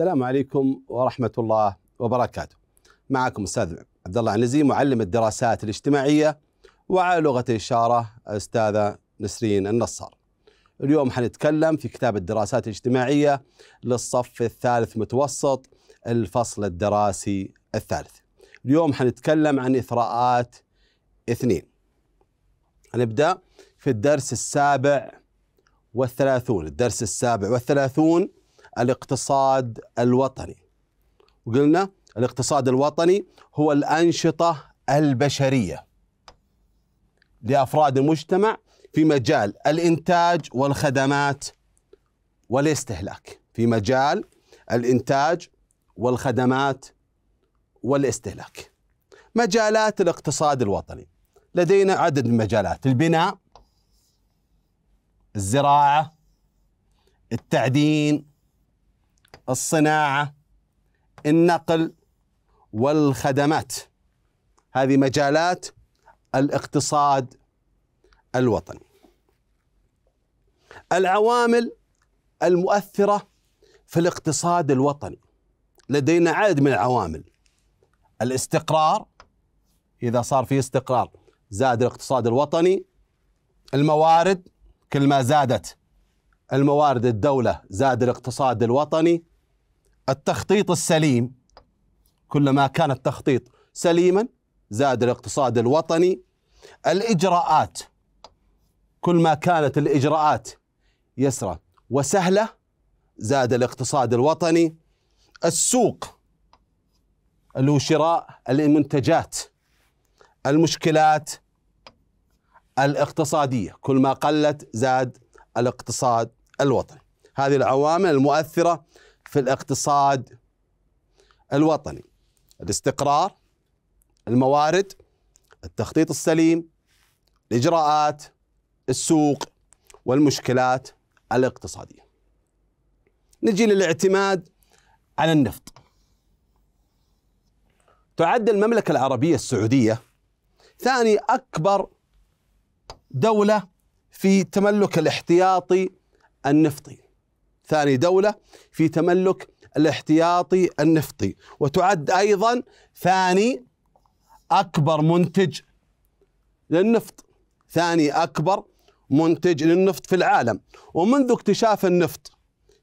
السلام عليكم ورحمة الله وبركاته. معكم أستاذ عبد الله عنزي معلم الدراسات الاجتماعية وعلى لغة الإشارة أستاذة نسرين النصار. اليوم حنتكلم في كتاب الدراسات الاجتماعية للصف الثالث متوسط الفصل الدراسي الثالث. اليوم حنتكلم عن إثراءات اثنين. هنبدأ في الدرس السابع والثلاثون الدرس السابع والثلاثون الاقتصاد الوطني وقلنا الاقتصاد الوطني هو الأنشطة البشرية لأفراد المجتمع في مجال الإنتاج والخدمات والاستهلاك في مجال الإنتاج والخدمات والاستهلاك مجالات الاقتصاد الوطني لدينا عدد من مجالات البناء الزراعة التعدين الصناعه النقل والخدمات هذه مجالات الاقتصاد الوطني العوامل المؤثره في الاقتصاد الوطني لدينا عدد من العوامل الاستقرار اذا صار في استقرار زاد الاقتصاد الوطني الموارد كل ما زادت الموارد الدوله زاد الاقتصاد الوطني التخطيط السليم كلما كان التخطيط سليما زاد الاقتصاد الوطني الاجراءات كل ما كانت الاجراءات يسرة وسهله زاد الاقتصاد الوطني السوق اللي هو شراء المنتجات المشكلات الاقتصاديه كل ما قلت زاد الاقتصاد الوطني هذه العوامل المؤثره في الاقتصاد الوطني الاستقرار الموارد التخطيط السليم الاجراءات السوق والمشكلات الاقتصاديه نجي للاعتماد على النفط تعد المملكه العربيه السعوديه ثاني اكبر دوله في تملك الاحتياطي النفطي ثاني دولة في تملك الاحتياطي النفطي وتعد أيضا ثاني أكبر منتج للنفط ثاني أكبر منتج للنفط في العالم ومنذ اكتشاف النفط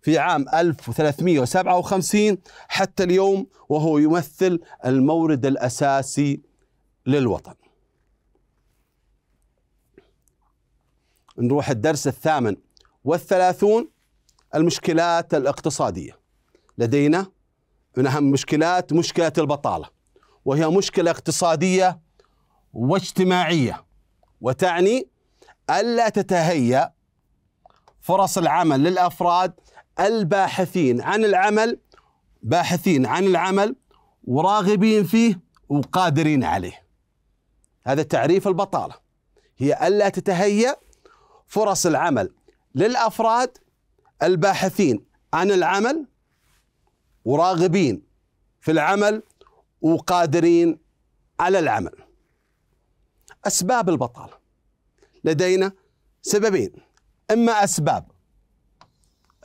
في عام 1357 حتى اليوم وهو يمثل المورد الأساسي للوطن نروح الدرس الثامن والثلاثون المشكلات الاقتصادية لدينا من أهم مشكلات مشكلة البطالة وهي مشكلة اقتصادية واجتماعية وتعني ألا تتهيأ فرص العمل للأفراد الباحثين عن العمل باحثين عن العمل وراغبين فيه وقادرين عليه هذا تعريف البطالة هي ألا تتهيأ فرص العمل للأفراد الباحثين عن العمل وراغبين في العمل وقادرين على العمل أسباب البطالة لدينا سببين إما أسباب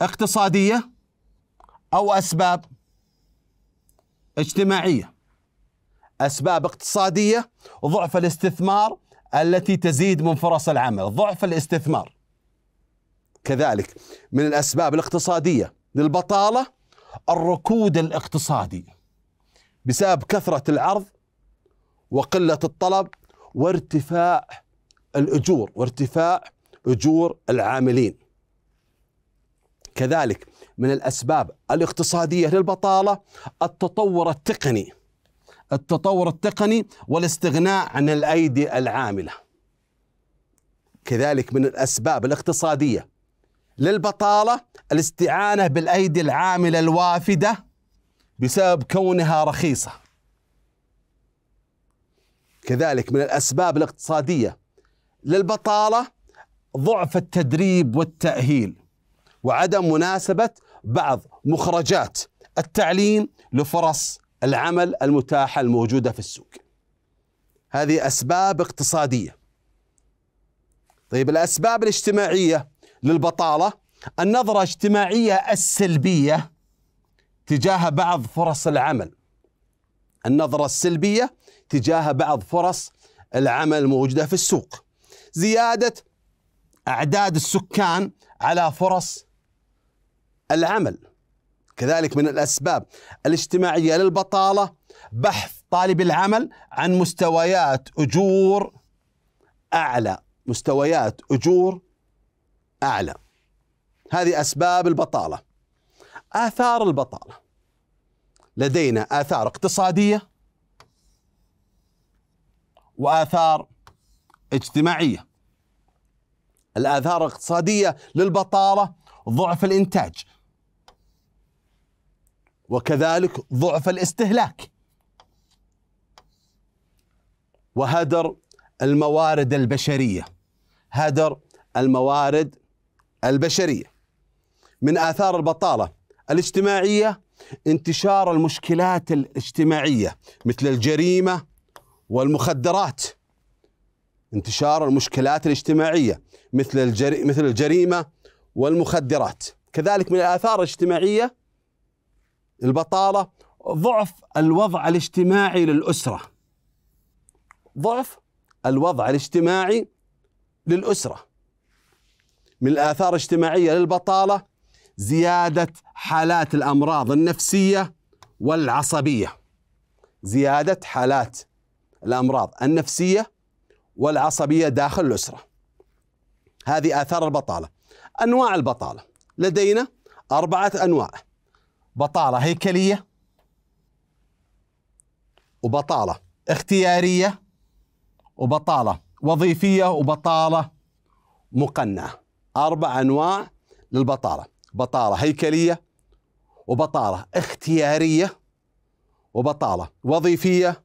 اقتصادية أو أسباب اجتماعية أسباب اقتصادية ضعف الاستثمار التي تزيد من فرص العمل ضعف الاستثمار كذلك من الأسباب الاقتصادية للبطالة الركود الاقتصادي بسبب كثرة العرض وقلة الطلب وارتفاع الأجور وارتفاع أجور العاملين كذلك من الأسباب الاقتصادية للبطالة التطور التقني التطور التقني والاستغناء عن الأيدي العاملة كذلك من الأسباب الاقتصادية للبطالة الاستعانة بالأيدي العاملة الوافدة بسبب كونها رخيصة كذلك من الأسباب الاقتصادية للبطالة ضعف التدريب والتأهيل وعدم مناسبة بعض مخرجات التعليم لفرص العمل المتاحة الموجودة في السوق هذه أسباب اقتصادية طيب الأسباب الاجتماعية للبطاله النظره الاجتماعيه السلبيه تجاه بعض فرص العمل النظره السلبيه تجاه بعض فرص العمل الموجوده في السوق زياده اعداد السكان على فرص العمل كذلك من الاسباب الاجتماعيه للبطاله بحث طالب العمل عن مستويات اجور اعلى مستويات اجور أعلى هذه أسباب البطالة آثار البطالة لدينا آثار اقتصادية وآثار اجتماعية الآثار الاقتصادية للبطالة ضعف الإنتاج وكذلك ضعف الاستهلاك وهدر الموارد البشرية هدر الموارد البشريه من اثار البطاله الاجتماعيه انتشار المشكلات الاجتماعيه مثل الجريمه والمخدرات انتشار المشكلات الاجتماعيه مثل الجري مثل الجريمه والمخدرات كذلك من الاثار الاجتماعيه البطاله ضعف الوضع الاجتماعي للاسره ضعف الوضع الاجتماعي للاسره من الآثار الاجتماعية للبطالة زيادة حالات الأمراض النفسية والعصبية زيادة حالات الأمراض النفسية والعصبية داخل الأسرة هذه آثار البطالة أنواع البطالة لدينا أربعة أنواع بطالة هيكلية وبطالة اختيارية وبطالة وظيفية وبطالة مقنعة أربع أنواع للبطالة بطالة هيكلية وبطالة اختيارية وبطالة وظيفية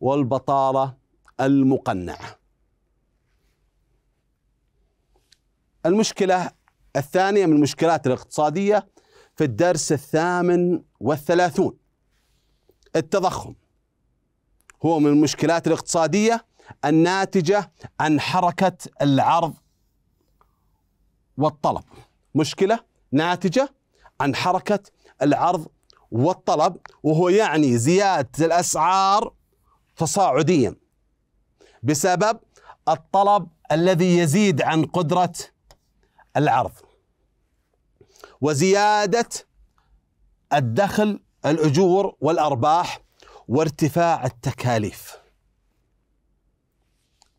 والبطالة المقنعة المشكلة الثانية من المشكلات الاقتصادية في الدرس الثامن والثلاثون التضخم هو من المشكلات الاقتصادية الناتجة عن حركة العرض والطلب مشكلة ناتجة عن حركة العرض والطلب وهو يعني زيادة الأسعار تصاعديا بسبب الطلب الذي يزيد عن قدرة العرض وزيادة الدخل الأجور والأرباح وارتفاع التكاليف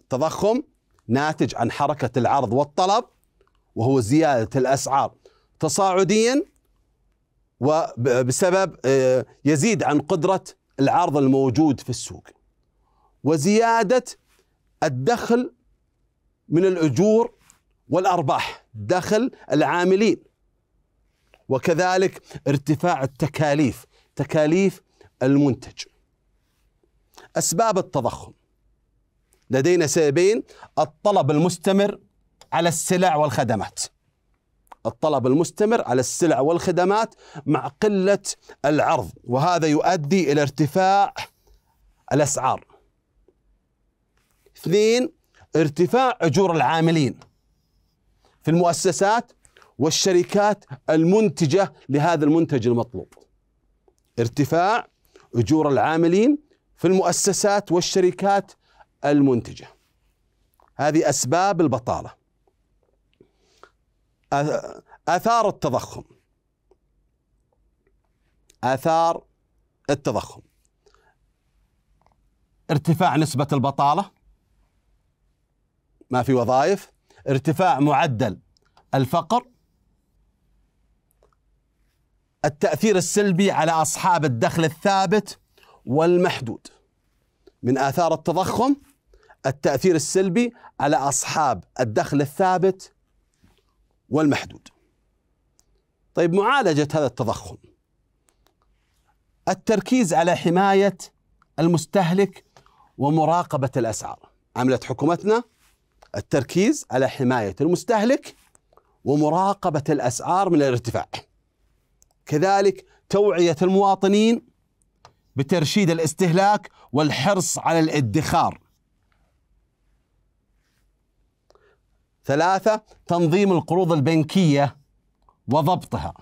تضخم ناتج عن حركة العرض والطلب وهو زيادة الأسعار تصاعديا وبسبب آه، يزيد عن قدرة العرض الموجود في السوق وزيادة الدخل من الأجور والأرباح دخل العاملين وكذلك ارتفاع التكاليف تكاليف المنتج أسباب التضخم لدينا سببين الطلب المستمر على السلع والخدمات الطلب المستمر على السلع والخدمات مع قلة العرض وهذا يؤدي إلى ارتفاع الأسعار اثنين ارتفاع أجور العاملين في المؤسسات والشركات المنتجة لهذا المنتج المطلوب ارتفاع أجور العاملين في المؤسسات والشركات المنتجة هذه أسباب البطالة آثار التضخم آثار التضخم ارتفاع نسبة البطالة ما في وظائف ارتفاع معدل الفقر التأثير السلبي على أصحاب الدخل الثابت والمحدود من آثار التضخم التأثير السلبي على أصحاب الدخل الثابت والمحدود طيب معالجة هذا التضخم التركيز على حماية المستهلك ومراقبة الأسعار عملت حكومتنا التركيز على حماية المستهلك ومراقبة الأسعار من الارتفاع كذلك توعية المواطنين بترشيد الاستهلاك والحرص على الادخار ثلاثة تنظيم القروض البنكية وضبطها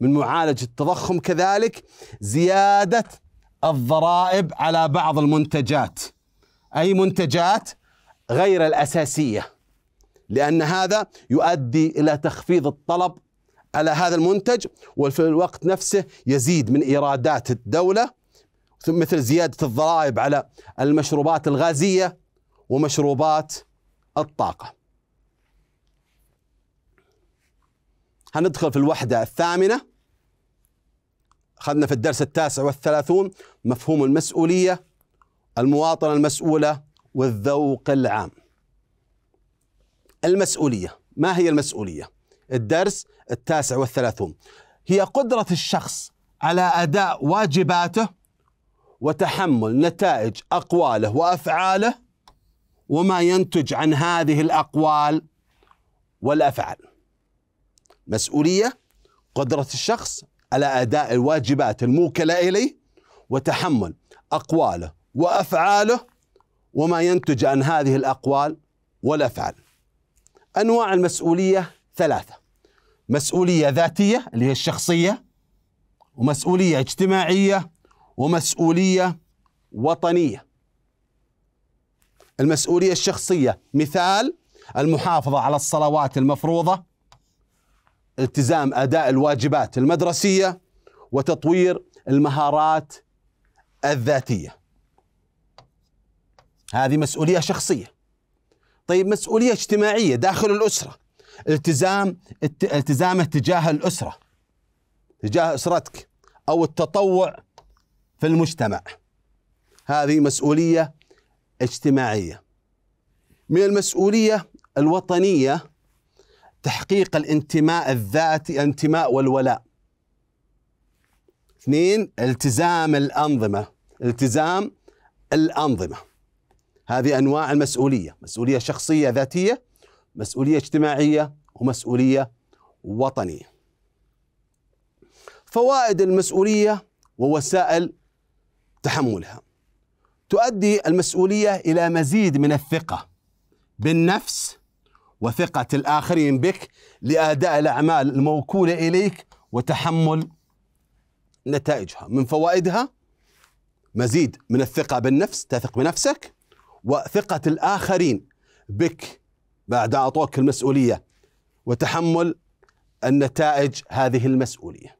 من معالجة التضخم كذلك زيادة الضرائب على بعض المنتجات أي منتجات غير الأساسية لأن هذا يؤدي إلى تخفيض الطلب على هذا المنتج وفي الوقت نفسه يزيد من إيرادات الدولة مثل زيادة الضرائب على المشروبات الغازية ومشروبات الطاقة هندخل في الوحدة الثامنة أخذنا في الدرس التاسع والثلاثون مفهوم المسؤولية المواطنة المسؤولة والذوق العام المسؤولية ما هي المسؤولية؟ الدرس التاسع والثلاثون هي قدرة الشخص على أداء واجباته وتحمل نتائج أقواله وأفعاله وما ينتج عن هذه الأقوال والأفعال مسؤولية قدرة الشخص على أداء الواجبات الموكلة إليه وتحمل أقواله وأفعاله وما ينتج عن هذه الأقوال والأفعال أنواع المسؤولية ثلاثة مسؤولية ذاتية اللي هي الشخصية ومسؤولية اجتماعية ومسؤولية وطنية المسؤولية الشخصية مثال المحافظة على الصلوات المفروضة التزام أداء الواجبات المدرسية وتطوير المهارات الذاتية هذه مسؤولية شخصية طيب مسؤولية اجتماعية داخل الأسرة التزام التزامه تجاه الأسرة تجاه أسرتك أو التطوع في المجتمع هذه مسؤولية اجتماعيه. من المسؤوليه الوطنيه تحقيق الانتماء الذاتي انتماء والولاء. اثنين التزام الانظمه، التزام الانظمه. هذه انواع المسؤوليه، مسؤوليه شخصيه ذاتيه، مسؤوليه اجتماعيه ومسؤوليه وطنيه. فوائد المسؤوليه ووسائل تحملها تؤدي المسؤوليه الى مزيد من الثقه بالنفس وثقه الاخرين بك لاداء الاعمال الموكوله اليك وتحمل نتائجها من فوائدها مزيد من الثقه بالنفس تثق بنفسك وثقه الاخرين بك بعد اعطوك المسؤوليه وتحمل النتائج هذه المسؤوليه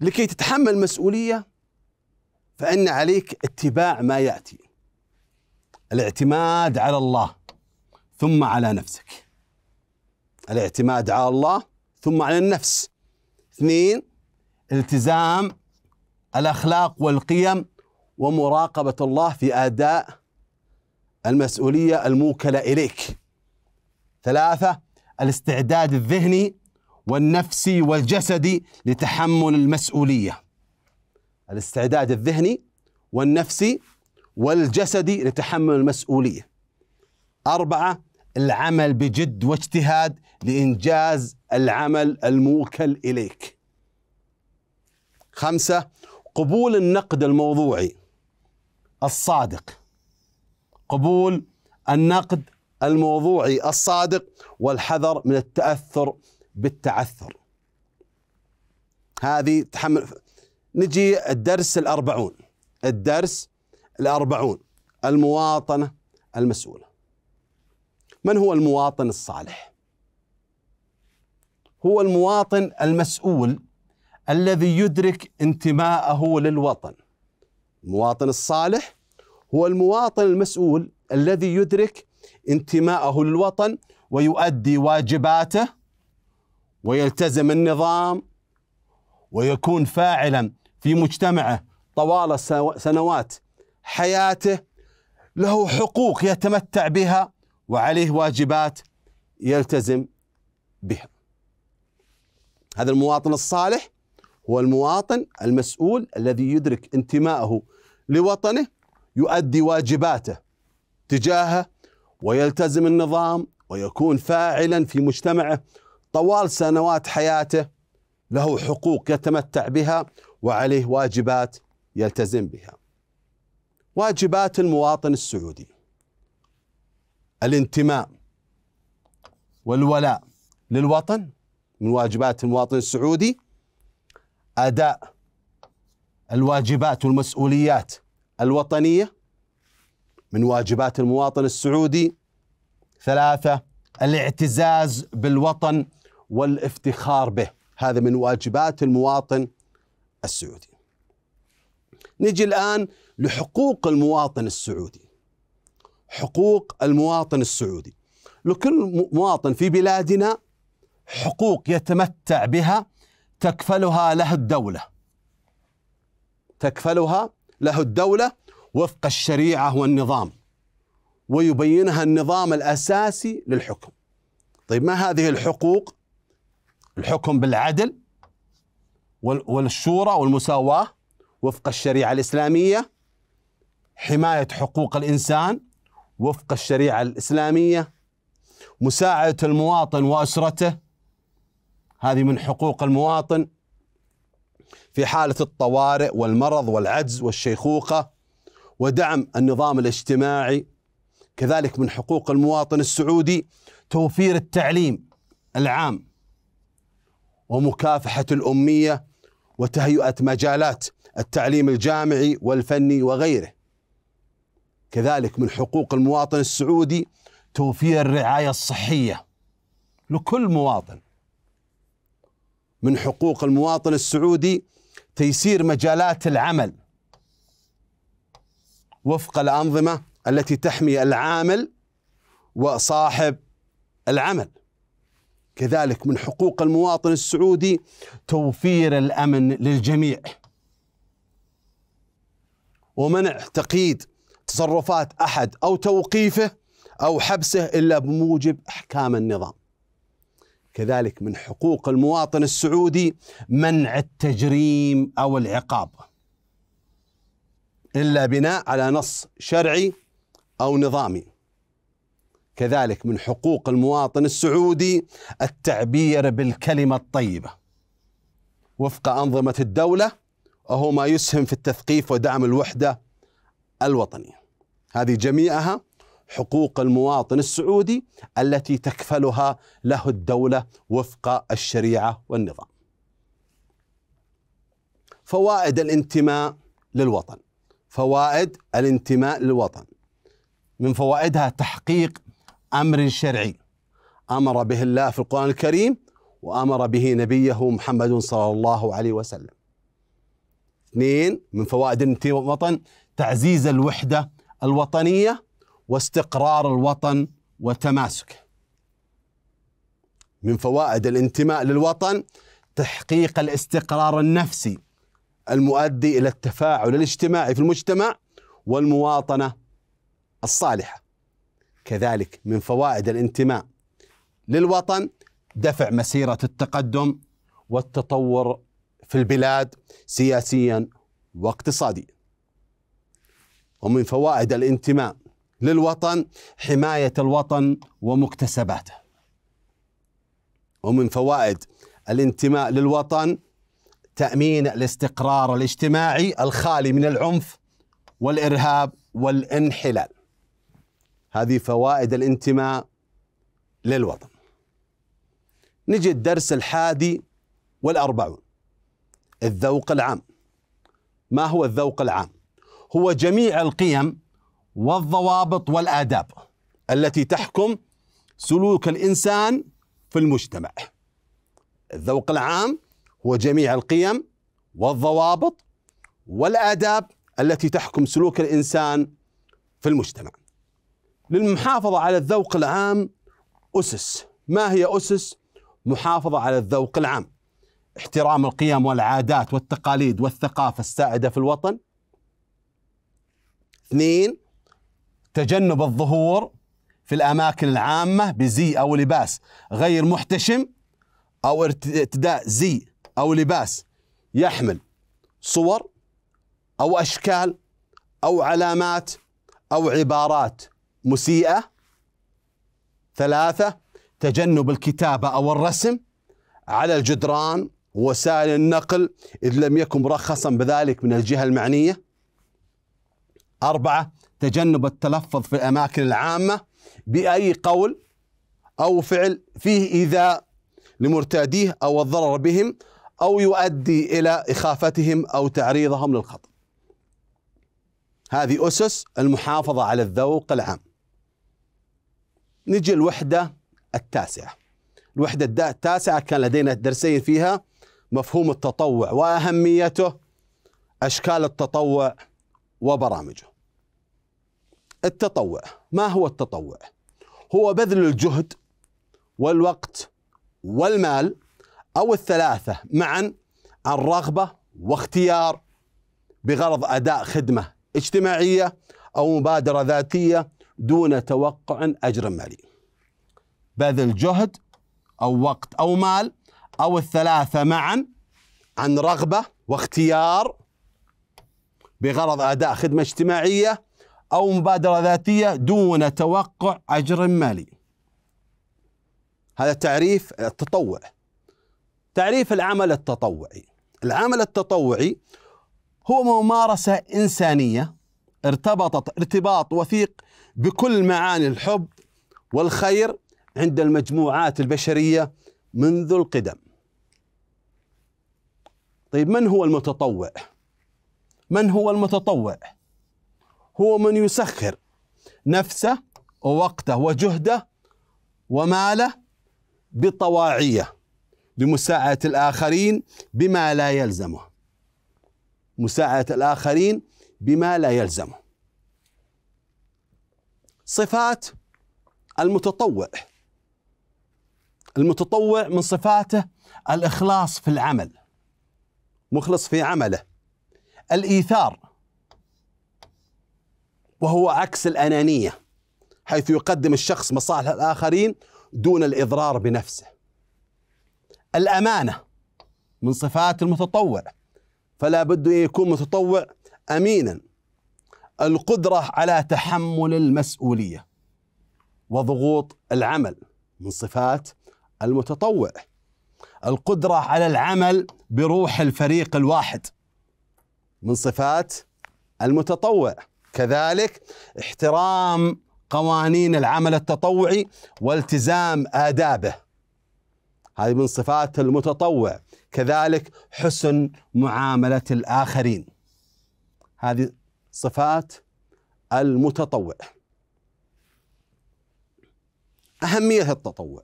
لكي تتحمل مسؤوليه فإن عليك اتباع ما يأتي الاعتماد على الله ثم على نفسك الاعتماد على الله ثم على النفس اثنين التزام الأخلاق والقيم ومراقبة الله في أداء المسؤولية الموكلة إليك ثلاثة الاستعداد الذهني والنفسي والجسدي لتحمل المسؤوليه الاستعداد الذهني والنفسي والجسدي لتحمل المسؤوليه. اربعه العمل بجد واجتهاد لانجاز العمل الموكل اليك. خمسه قبول النقد الموضوعي الصادق. قبول النقد الموضوعي الصادق والحذر من التاثر بالتعثر. هذه تحمل نجي الدرس الأربعون الدرس الأربعون المواطنة المسؤولة من هو المواطن الصالح؟ هو المواطن المسؤول الذي يدرك انتماءه للوطن المواطن الصالح هو المواطن المسؤول الذي يدرك انتماءه للوطن ويؤدي واجباته ويلتزم النظام ويكون فاعلا في مجتمعه طوال سنوات حياته له حقوق يتمتع بها وعليه واجبات يلتزم بها هذا المواطن الصالح هو المواطن المسؤول الذي يدرك انتمائه لوطنه يؤدي واجباته تجاهه ويلتزم النظام ويكون فاعلا في مجتمعه طوال سنوات حياته له حقوق يتمتع بها وعليه واجبات يلتزم بها واجبات المواطن السعودي الانتماء والولاء للوطن من واجبات المواطن السعودي اداء الواجبات والمسؤوليات الوطنيه من واجبات المواطن السعودي ثلاثه الاعتزاز بالوطن والافتخار به هذا من واجبات المواطن السعودي نجي الآن لحقوق المواطن السعودي حقوق المواطن السعودي لكل مواطن في بلادنا حقوق يتمتع بها تكفلها له الدولة تكفلها له الدولة وفق الشريعة والنظام ويبينها النظام الأساسي للحكم طيب ما هذه الحقوق الحكم بالعدل والشورى والمساواة وفق الشريعة الإسلامية حماية حقوق الإنسان وفق الشريعة الإسلامية مساعدة المواطن وأسرته هذه من حقوق المواطن في حالة الطوارئ والمرض والعجز والشيخوخة ودعم النظام الاجتماعي كذلك من حقوق المواطن السعودي توفير التعليم العام ومكافحه الاميه وتهيئه مجالات التعليم الجامعي والفني وغيره. كذلك من حقوق المواطن السعودي توفير الرعايه الصحيه لكل مواطن. من حقوق المواطن السعودي تيسير مجالات العمل وفق الانظمه التي تحمي العامل وصاحب العمل كذلك من حقوق المواطن السعودي توفير الامن للجميع ومنع تقييد تصرفات احد او توقيفه او حبسه الا بموجب احكام النظام كذلك من حقوق المواطن السعودي منع التجريم او العقاب الا بناء على نص شرعي او نظامي كذلك من حقوق المواطن السعودي التعبير بالكلمة الطيبة وفق أنظمة الدولة وهو ما يسهم في التثقيف ودعم الوحدة الوطنية هذه جميعها حقوق المواطن السعودي التي تكفلها له الدولة وفق الشريعة والنظام فوائد الانتماء للوطن فوائد الانتماء للوطن من فوائدها تحقيق امر شرعي امر به الله في القران الكريم وامر به نبيه محمد صلى الله عليه وسلم. اثنين من فوائد الوطن تعزيز الوحده الوطنيه واستقرار الوطن وتماسكه. من فوائد الانتماء للوطن تحقيق الاستقرار النفسي المؤدي الى التفاعل الاجتماعي في المجتمع والمواطنه الصالحه. كذلك من فوائد الانتماء للوطن دفع مسيرة التقدم والتطور في البلاد سياسيا واقتصاديا ومن فوائد الانتماء للوطن حماية الوطن ومكتسباته ومن فوائد الانتماء للوطن تأمين الاستقرار الاجتماعي الخالي من العنف والإرهاب والانحلال هذه فوائد الانتماء للوطن نجي الدرس الحادي والأربعون الذوق العام ما هو الذوق العام هو جميع القيم والضوابط والآداب التي تحكم سلوك الإنسان في المجتمع الذوق العام هو جميع القيم والضوابط والآداب التي تحكم سلوك الإنسان في المجتمع للمحافظة على الذوق العام أسس ما هي أسس محافظة على الذوق العام احترام القيم والعادات والتقاليد والثقافة السائدة في الوطن اثنين تجنب الظهور في الأماكن العامة بزي أو لباس غير محتشم أو ارتداء زي أو لباس يحمل صور أو أشكال أو علامات أو عبارات مسيئة ثلاثة تجنب الكتابة أو الرسم على الجدران وسائل النقل إذ لم يكن مرخصا بذلك من الجهة المعنية أربعة تجنب التلفظ في الأماكن العامة بأي قول أو فعل فيه إيذاء لمرتاديه أو الضرر بهم أو يؤدي إلى إخافتهم أو تعريضهم للخطر هذه أسس المحافظة على الذوق العام نجي الوحدة التاسعة الوحدة التاسعة كان لدينا درسين فيها مفهوم التطوع وأهميته أشكال التطوع وبرامجه التطوع ما هو التطوع؟ هو بذل الجهد والوقت والمال أو الثلاثة معا عن رغبة واختيار بغرض أداء خدمة اجتماعية أو مبادرة ذاتية دون توقع أجر مالي بذل جهد أو وقت أو مال أو الثلاثة معا عن رغبة واختيار بغرض أداء خدمة اجتماعية أو مبادرة ذاتية دون توقع أجر مالي هذا تعريف التطوع تعريف العمل التطوعي العمل التطوعي هو ممارسة إنسانية ارتبطت ارتباط وثيق بكل معاني الحب والخير عند المجموعات البشريه منذ القدم. طيب من هو المتطوع؟ من هو المتطوع؟ هو من يسخر نفسه ووقته وجهده وماله بطواعية لمساعده الاخرين بما لا يلزمه. مساعده الاخرين بما لا يلزمه. صفات المتطوع المتطوع من صفاته الإخلاص في العمل مخلص في عمله الإيثار وهو عكس الأنانية حيث يقدم الشخص مصالح الآخرين دون الإضرار بنفسه الأمانة من صفات المتطوع فلا بد أن يكون متطوع أمينا القدرة على تحمل المسؤولية وضغوط العمل من صفات المتطوع القدرة على العمل بروح الفريق الواحد من صفات المتطوع كذلك احترام قوانين العمل التطوعي والتزام آدابه هذه من صفات المتطوع كذلك حسن معاملة الآخرين هذه صفات المتطوع أهمية التطوع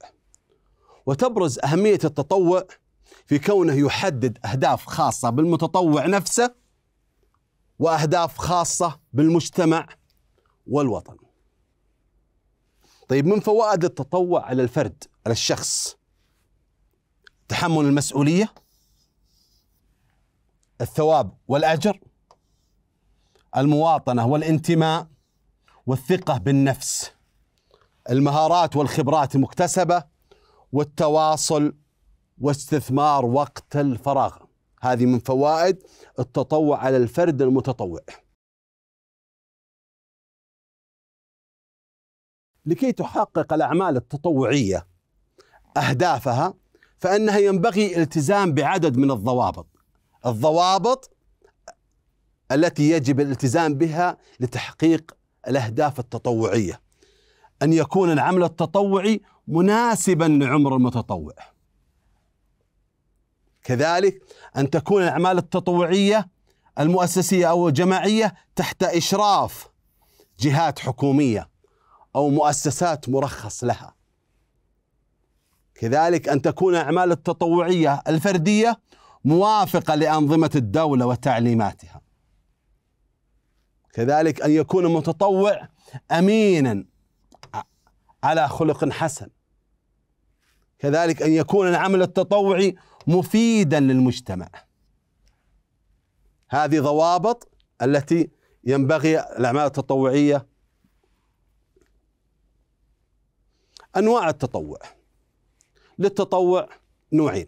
وتبرز أهمية التطوع في كونه يحدد أهداف خاصة بالمتطوع نفسه وأهداف خاصة بالمجتمع والوطن طيب من فوائد التطوع على الفرد على الشخص تحمل المسؤولية الثواب والأجر المواطنه والانتماء والثقه بالنفس المهارات والخبرات المكتسبه والتواصل واستثمار وقت الفراغ هذه من فوائد التطوع على الفرد المتطوع لكي تحقق الاعمال التطوعيه اهدافها فانها ينبغي الالتزام بعدد من الضوابط الضوابط التي يجب الالتزام بها لتحقيق الاهداف التطوعيه. ان يكون العمل التطوعي مناسبا لعمر المتطوع. كذلك ان تكون الاعمال التطوعيه المؤسسيه او الجماعيه تحت اشراف جهات حكوميه او مؤسسات مرخص لها. كذلك ان تكون الاعمال التطوعيه الفرديه موافقه لانظمه الدوله وتعليماتها. كذلك أن يكون المتطوع أمينا على خلق حسن كذلك أن يكون العمل التطوعي مفيدا للمجتمع هذه ضوابط التي ينبغي الأعمال التطوعية أنواع التطوع للتطوع نوعين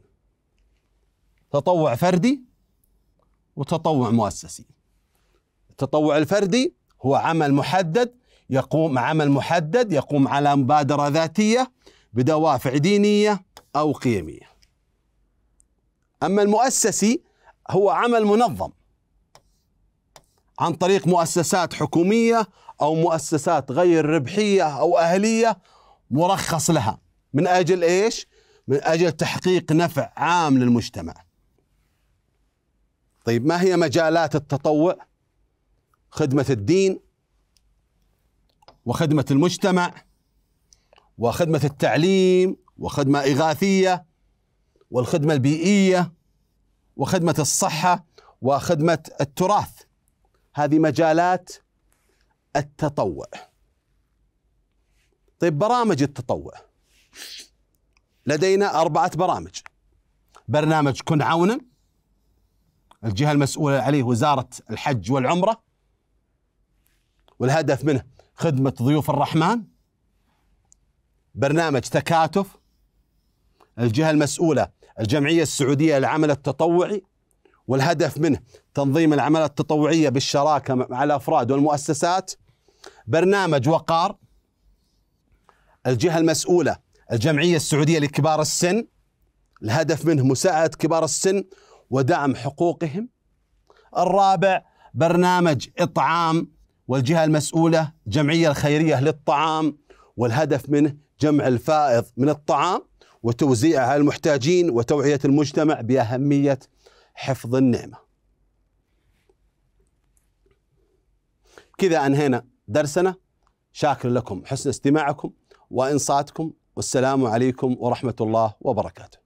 تطوع فردي وتطوع مؤسسي التطوع الفردي هو عمل محدد يقوم عمل محدد يقوم على مبادرة ذاتية بدوافع دينية أو قيمية أما المؤسسي هو عمل منظم عن طريق مؤسسات حكومية أو مؤسسات غير ربحية أو أهلية مرخص لها من أجل إيش؟ من أجل تحقيق نفع عام للمجتمع طيب ما هي مجالات التطوع؟ خدمة الدين وخدمة المجتمع وخدمة التعليم وخدمة إغاثية والخدمة البيئية وخدمة الصحة وخدمة التراث هذه مجالات التطوع طيب برامج التطوع لدينا أربعة برامج برنامج كن عونا الجهة المسؤولة عليه وزارة الحج والعمرة والهدف منه خدمة ضيوف الرحمن برنامج تكاتف الجهة المسؤولة الجمعية السعودية للعمل التطوعي والهدف منه تنظيم العمل التطوعية بالشراكة مع الأفراد والمؤسسات برنامج وقار الجهة المسؤولة الجمعية السعودية لكبار السن الهدف منه مساعدة كبار السن ودعم حقوقهم الرابع برنامج إطعام والجهة المسؤولة جمعية الخيرية للطعام والهدف منه جمع الفائض من الطعام وتوزيعه على المحتاجين وتوعية المجتمع بأهمية حفظ النعمة كذا أنهينا درسنا شاكر لكم حسن استماعكم وإنصاتكم والسلام عليكم ورحمة الله وبركاته